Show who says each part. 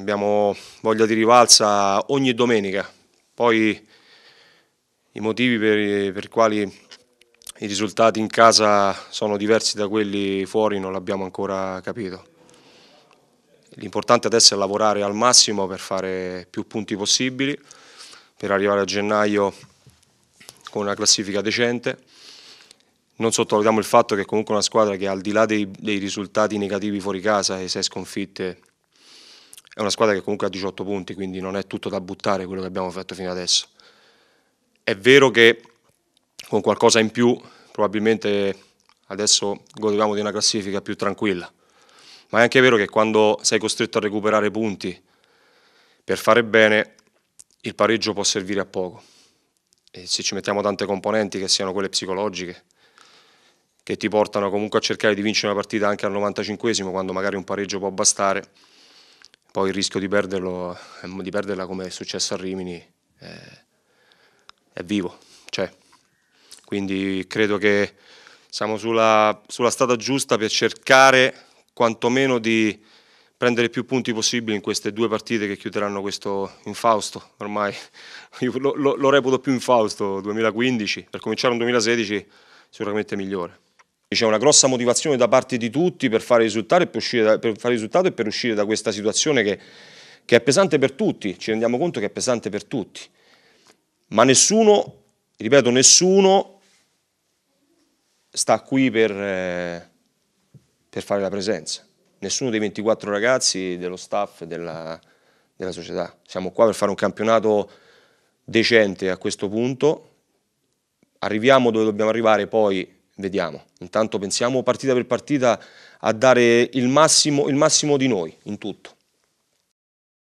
Speaker 1: abbiamo voglia di rivalsa ogni domenica, poi i motivi per, per i quali i risultati in casa sono diversi da quelli fuori non l'abbiamo ancora capito. L'importante adesso è lavorare al massimo per fare più punti possibili, per arrivare a gennaio con una classifica decente. Non sottovalutiamo il fatto che comunque una squadra che al di là dei, dei risultati negativi fuori casa e sei sconfitte è una squadra che comunque ha 18 punti, quindi non è tutto da buttare quello che abbiamo fatto fino adesso. È vero che con qualcosa in più probabilmente adesso godiamo di una classifica più tranquilla, ma è anche vero che quando sei costretto a recuperare punti per fare bene, il pareggio può servire a poco. E se ci mettiamo tante componenti, che siano quelle psicologiche, che ti portano comunque a cercare di vincere una partita anche al 95 esimo quando magari un pareggio può bastare, poi il rischio di, perderlo, eh, di perderla come è successo a Rimini eh, è vivo, cioè. Quindi credo che siamo sulla, sulla strada giusta per cercare quantomeno di prendere più punti possibili in queste due partite che chiuderanno questo infausto, ormai io lo, lo, lo reputo più infausto 2015, per cominciare un 2016 sicuramente migliore c'è una grossa motivazione da parte di tutti per fare risultato e per uscire da, per risultato e per uscire da questa situazione che, che è pesante per tutti, ci rendiamo conto che è pesante per tutti, ma nessuno, ripeto, nessuno sta qui per, eh, per, fare la presenza. Nessuno dei 24 ragazzi dello staff della, della società. Siamo qua per fare un campionato decente a questo punto. Arriviamo dove dobbiamo arrivare poi vediamo. Intanto pensiamo partita per partita a dare il massimo, il massimo di noi in tutto.